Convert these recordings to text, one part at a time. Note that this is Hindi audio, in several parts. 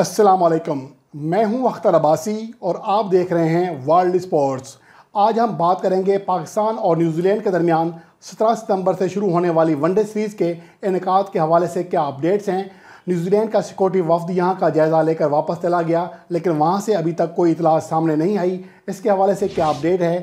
वालेकुम मैं हूं अख्तर अब्बासी और आप देख रहे हैं वर्ल्ड स्पोर्ट्स आज हम बात करेंगे पाकिस्तान और न्यूजीलैंड के दरमियान 17 सितंबर से शुरू होने वाली वनडे सीरीज़ के इनका के हवाले से क्या अपडेट्स हैं न्यूजीलैंड का सिक्योरिटी वफद यहाँ का जायज़ा लेकर वापस चला गया लेकिन वहाँ से अभी तक कोई इतला सामने नहीं आई इसके हवाले से क्या अपडेट है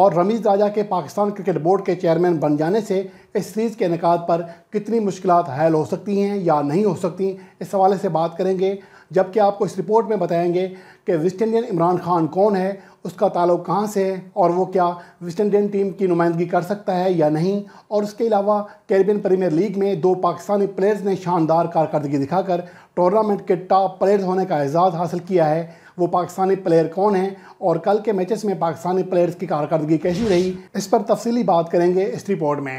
और रमीज़ राजा के पाकिस्तान क्रिकेट बोर्ड के चेयरमैन बन जाने से इस सीरीज़ के इनका पर कितनी मुश्किल हल हो सकती हैं या नहीं हो सकती इस हवाले से बात करेंगे जबकि आपको इस रिपोर्ट में बताएंगे कि वेस्ट इंडियन इमरान खान कौन है उसका ताल्लुक कहाँ से है और वो क्या वेस्ट इंडियन टीम की नुमाइंदगी कर सकता है या नहीं और उसके अलावा कैरिबियन प्रीमियर लीग में दो पाकिस्तानी प्लेयर्स ने शानदार कारकर्दगी दिखाकर टूर्नामेंट के टॉप प्लेयर्स होने का एजाज़ हासिल किया है वो पाकिस्तानी प्लेयर कौन हैं और कल के मैचेस में पाकिस्तानी प्लेयर्स की कारकर्दगी कैसी रही इस पर तफसली बात करेंगे इस रिपोर्ट में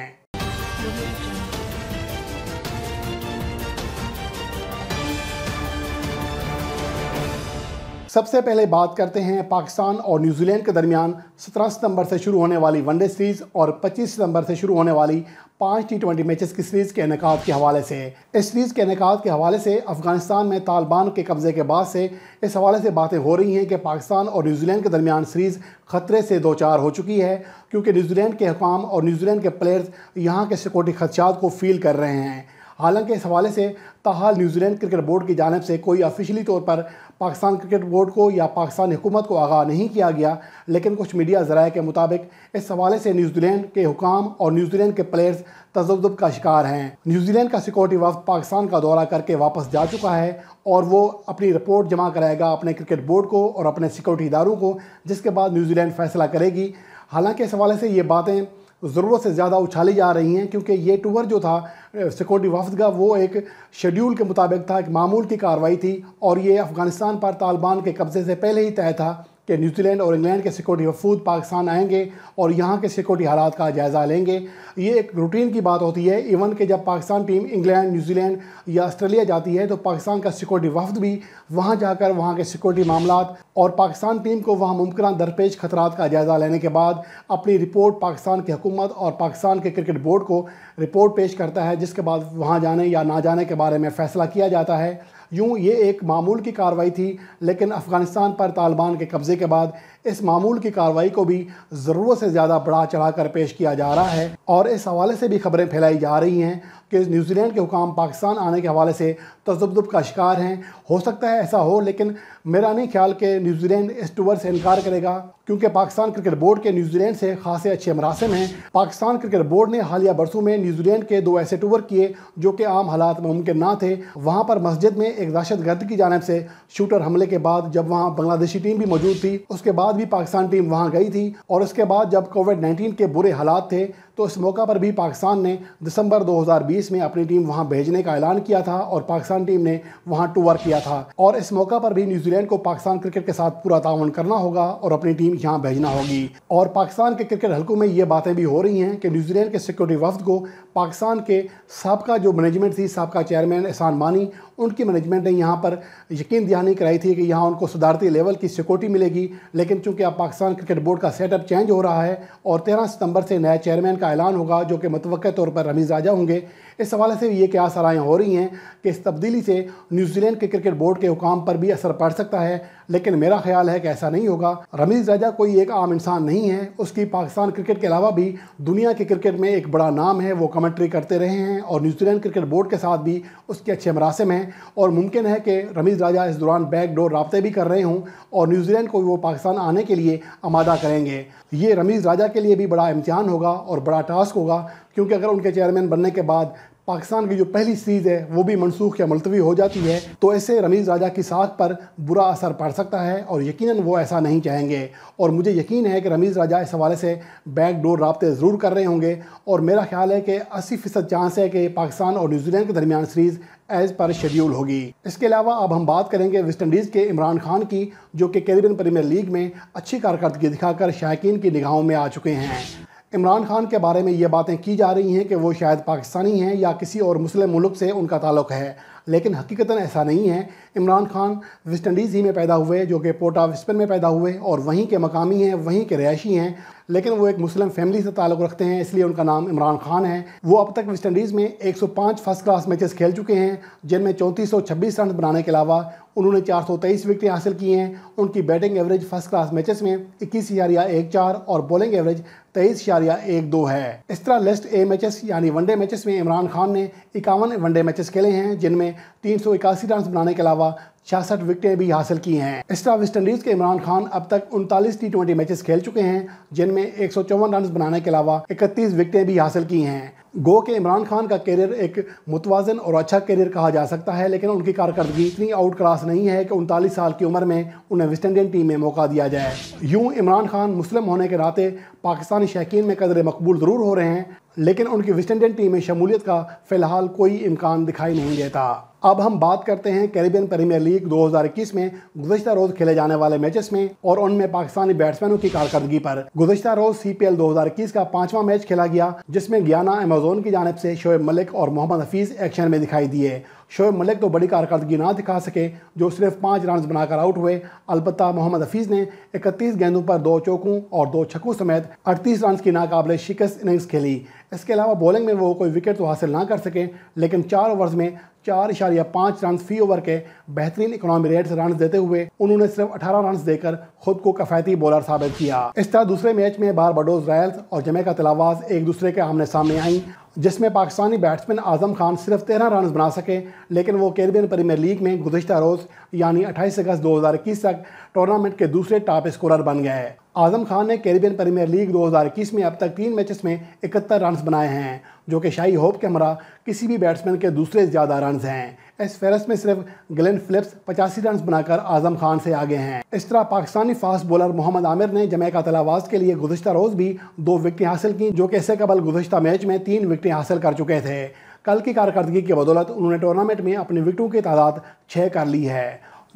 सबसे पहले बात करते हैं पाकिस्तान और न्यूजीलैंड के दरमियान 17 सितंबर से शुरू होने वाली वनडे सीरीज़ और 25 सितंबर से शुरू होने वाली पाँच टी ट्वेंटी मैचेस की सीरीज़ के इनका के हवाले से इस सीरीज़ के इनका के हवाले से अफगानिस्तान में तालिबान के कब्ज़े के बाद से इस हवाले से बातें हो रही हैं कि पाकिस्तान और न्यूजीलैंड के दरमियान सीरीज़ ख़तरे से दो चार हो चुकी है क्योंकि न्यूजीलैंड के हकाम और न्यूजीलैंड के प्लेयर्स यहाँ के सिक्योरिटी खदशात को फील कर रहे हैं हालांकि इस हवाले से तहाल न्यूजीलैंड क्रिकेट बोर्ड की जानब से कोई ऑफिशियली तौर पर पाकिस्तान क्रिकेट बोर्ड को या पाकिस्तान हुकूमत को आगाह नहीं किया गया लेकिन कुछ मीडिया ज़राए के मुताबिक इस हवाले से न्यूजीलैंड के हुकाम और न्यूजीलैंड के प्लेयर्स तजब का शिकार हैं न्यूजीलैंड का सिक्योरिटी वफ पाकिस्तान का दौरा करके वापस जा चुका है और वो अपनी रिपोर्ट जमा कराएगा अपने क्रिकेट बोर्ड को और अपने सिक्योरिटी इदारों को जिसके बाद न्यूजीलैंड फैसला करेगी हालांकि इस हवाले से ये बातें ज़रूरत से ज़्यादा उछाली जा रही हैं क्योंकि ये टूर जो था सिक्योरिटी वफद का वो एक शेड्यूल के मुताबिक था एक मामूल की कार्रवाई थी और ये अफ़गानिस्तान पर तालिबान के कब्ज़े से पहले ही तय था कि न्यूजीलैंड और इंग्लैंड के सिक्योरिटी वफूद पाकिस्तान आएंगे और यहाँ के सिक्योरिटी हालात का जायज़ा लेंगे ये एक रूटीन की बात होती है इवन कि जब पाकिस्तान टीम इंग्लैंड न्यूजीलैंड या ऑस्ट्रेलिया जाती है तो पाकिस्तान का सिक्योरिटी वफद भी वहाँ जाकर वहाँ के सिक्योरिटी मामला और पाकिस्तान टीम को वहाँ मुमकिन दरपेश खतरा का जायज़ा लेने के बाद अपनी रिपोर्ट पाकिस्तान की हुकूमत और पाकिस्तान के क्रिकेट बोर्ड को रिपोर्ट पेश करता है जिसके बाद वहाँ जाने या ना जाने के बारे में फ़ैसला किया जाता है यूँ ये एक मामूल की कार्रवाई थी लेकिन अफ़गानिस्तान पर तालिबान के कब्ज़े के बाद इस मामूल की कार्रवाई को भी ज़रूरत से ज़्यादा बढ़ा चढ़ा कर पेश किया जा रहा है और इस हवाले से भी खबरें फैलाई जा रही हैं कि न्यूजीलैंड के हुकाम पाकिस्तान आने के हवाले से तजुब का शिकार हैं हो सकता है ऐसा हो लेकिन मेरा नहीं ख्याल कि न्यूजीलैंड इस टूर से इनकार करेगा क्योंकि पाकिस्तान क्रिकेट बोर्ड के न्यूजीलैंड से खासे अच्छे मरासम हैं पाकिस्तान क्रिकेट बोर्ड ने हालिया बरसों में न्यूजीलैंड के दो ऐसे टूर किए जो कि आम हालात में मुमकिन ना थे वहाँ पर मस्जिद में एक दहशत गर्द की जानब से शूटर हमले के बाद जब वहाँ बांग्लादेशी टीम भी मौजूद थी उसके बाद भी पाकिस्तान टीम वहाँ गई थी और उसके बाद जब कोविड नाइन्टीन के बुरे हालात थे तो इस मौका पर भी पाकिस्तान ने दिसंबर 2020 में अपनी टीम वहाँ भेजने का ऐलान किया था और पाकिस्तान टीम ने वहाँ टूर किया था और इस मौका पर भी न्यूजीलैंड को पाकिस्तान क्रिकेट के साथ पूरा तावन करना होगा और अपनी टीम यहाँ भेजना होगी और पाकिस्तान के क्रिकेट हलकों में ये बातें भी हो रही हैं कि न्यूजीलैंड के सिक्योरिटी वफद को पाकिस्तान के सबका जो मैनेजमेंट थी सबका चेयरमैन एहसान मानी उनकी मैनेजमेंट ने यहाँ पर यकीन दहानी कराई थी कि यहाँ उनको सदारती लेवल की सिक्योरिटी मिलेगी लेकिन चूँकि अब पाकिस्तान क्रिकेट बोर्ड का सेटअप चेंज हो रहा है और तेरह सितंबर से नया चेयरमैन का ऐलान होगा जो कि मतवक़ तौर पर रमीज़ राजा होंगे इस हवाले से ये क्या सराहें हो रही हैं कि इस तब्दीली से न्यूजीलैंड के क्रिकेट बोर्ड के हुकाम पर भी असर पड़ सकता है लेकिन मेरा ख्याल है कि ऐसा नहीं होगा रमीज़ राजा कोई एक आम इंसान नहीं है उसकी पाकिस्तान क्रिकेट के अलावा भी दुनिया के क्रिकेट में एक बड़ा नाम है वो कमेंट्री करते रहे हैं और न्यूजीलैंड क्रिकेट बोर्ड के साथ भी उसके अच्छे मरासम हैं और मुमकिन है कि रमीज़ राजा इस दौरान बैकडोर रबते भी कर रहे हों और न्यूजीलैंड को भी वो पाकिस्तान आने के लिए आमादा करेंगे ये रमीज़ राजा के लिए भी बड़ा इम्तहान होगा और बड़ा टास्क होगा क्योंकि अगर उनके चेयरमैन बनने के बाद पाकिस्तान की जो पहली सीरीज़ है वो भी मनसूख या मुलतवी हो जाती है तो ऐसे रमीज़ राजा की साख पर बुरा असर पड़ सकता है और यकीनन वो ऐसा नहीं चाहेंगे और मुझे यकीन है कि रमीज़ राजा इस हवाले से बैक डोर रबते ज़रूर कर रहे होंगे और मेरा ख्याल है कि अस्सी फ़ीसद चांस है कि पाकिस्तान और न्यूजीलैंड के दरमियान सीरीज़ एज़ पर शेड्यूल होगी इसके अलावा अब हम बात करेंगे वेस्ट इंडीज़ के इमरान खान की जो कि कैरिबियन प्रीमियर लीग में अच्छी कारकर्दगी दिखाकर शायक की निगाहों में आ चुके हैं इमरान खान के बारे में ये बातें की जा रही हैं कि वो शायद पाकिस्तानी हैं या किसी और मुस्लिम मुल्क से उनका ताल्लुक है लेकिन हकीकता ऐसा नहीं है इमरान खान वेस्ट इंडीज़ ही में पैदा हुए जो कि पोर्ट ऑफ स्पेन में पैदा हुए और वहीं के मकामी हैं वहीं के रहायशी हैं लेकिन वो एक मुस्लिम फैमिली से ताल्लुक़ रखते हैं इसलिए उनका नाम इमरान खान है वो अब तक वेस्ट इंडीज़ में 105 फर्स्ट क्लास मैचेस खेल चुके हैं जिनमें चौंतीस सौ छब्बीस रन बनाने के अलावा उन्होंने चार सौ तेईस विकटें हासिल की हैं उनकी batting average first class matches में इक्कीस इशारिया एक चार और बॉलिंग एवरेज तेईस इशारिया एक दो है इस तरह लिस्ट ए मैचेस यानी वनडे मैचेस में इमरान खान ने इक्यावन वनडे मैचेस खेले हैं जिनमें तीन सौ इक्यासी रन बनाने के अलावा छियासठ विकटें भी हासिल की हैं वेस्ट इंडीज़ के इमरान खान अब तक उनतालीस टी ट्वेंटी मैचेस खेल चुके हैं जिनमें एक सौ चौवन रन बनाने के अलावा इकतीस विकटें भी हासिल की हैं गो के इमरान खान का करियर एक मुतवाजन और अच्छा करियर कहा जा सकता है लेकिन उनकी कारकर्दगी इतनी आउट क्लास नहीं है कि उनतालीस साल की उम्र में उन्हें वेस्ट इंडियन टीम में मौका दिया जाए यूं इमरान खान मुस्लिम होने के नाते पाकिस्तानी शैकीन में कदर मकबूल ज़रूर हो रहे हैं लेकिन उनकी वेस्ट इंडियन टीम में शमूलियत का फिलहाल कोई इम्कान दिखाई नहीं देता अब हम बात करते हैं कैरिबियन प्रीमियर लीग 2021 में गुजशत रोज खेले जाने वाले मैचेस में और उनमें पाकिस्तानी बैट्समैनों की कारकर्दगी पर गुजशत रोज सीपीएल 2021 का पांचवा मैच खेला गया जिसमें गियाना एमेजोन की जानब से शोएब मलिक और मोहम्मद हफीज एक्शन में दिखाई दिए शोएब मलिक तो बड़ी कारकर्दगी ना दिखा सके जो सिर्फ पाँच रन बनाकर आउट हुए अलबत् मोहम्मद हफीज़ ने इकतीस गेंदों पर दो चौकों और दो छक्कों समेत अड़तीस रन की नाकाबले शिकस्त इनिंग्स खेली इसके अलावा बॉलिंग में वो कोई विकेट तो हासिल ना कर सके लेकिन चार ओवर्स में चार इशारिया पाँच रन फी ओवर के बेहतरीन इकोनॉमी रेट रन देते हुए उन्होंने सिर्फ अठारह रन देकर खुद को कफ़ायती बॉलर साबित किया इस तरह दूसरे मैच में बार बडोज रैल्स और जमैका तलावाज एक दूसरे के आमने सामने आई जिसमें पाकिस्तानी बैट्समैन आजम खान सिर्फ तेरह रन बना सके लेकिन वो कैरबियन प्रीमियर लीग में गुजशत रोज़ यानी अट्ठाईस अगस्त दो हज़ार इक्कीस तक टूर्नामेंट के दूसरे टॉप स्कोरर बन गए आजम खान ने कैरिबियन प्रीमियर लीग 2021 में अब तक तीन मैचेस में इकहत्तर रन बनाए हैं जो कि शाही होप के हमरा किसी भी बैट्समैन के दूसरे ज़्यादा रन हैं इस फहरस्त में सिर्फ ग्लेन फिलिप्स पचासी रन बनाकर आजम खान से आगे हैं इस तरह पाकिस्तानी फास्ट बॉलर मोहम्मद आमिर ने जमैका तलावाज के लिए गुजशत रोज़ भी दो विकटें हासिल की जो कि इससे कबल गुजशत मैच में तीन विकटें हासिल कर चुके थे कल की कारकर्दगी की बदौलत उन्होंने टूर्नामेंट में अपनी विकटों की तादाद छः कर ली है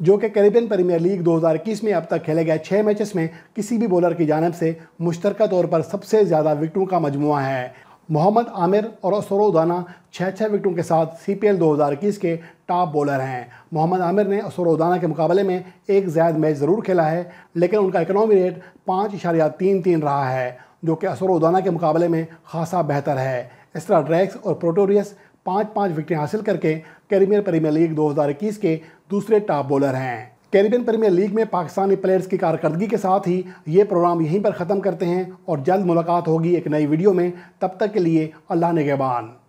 जो कि कैरेबियन प्रीमियर लीग 2021 में अब तक खेले गए छः मैचेस में किसी भी बॉलर की जानब से मुश्तरक तौर पर सबसे ज़्यादा विकटों का मजमु है मोहम्मद आमिर और असरो उदाना छः छः विकटों के साथ सी पी एल दो हज़ार इक्कीस के टॉप बॉलर हैं मोहम्मद आमिर ने असर उदाना के मुकाबले में एक ज़्यादा मैच ज़रूर खेला है लेकिन उनका इकनॉमी रेट पाँच इशारिया तीन तीन रहा है जो कि असर उदाना के मुकाबले में खासा बेहतर है इस तरह ड्रैक्स और प्रोटोरियस पाँच पाँच विकटें हासिल करके कैरिबियन प्रीमियर लीग 2021 के दूसरे टॉप बॉलर हैं कैरिबियन प्रीमियर लीग में पाकिस्तानी प्लेयर्स की कारकर्दगी के साथ ही ये प्रोग्राम यहीं पर ख़त्म करते हैं और जल्द मुलाकात होगी एक नई वीडियो में तब तक के लिए अल्लाह नगेबान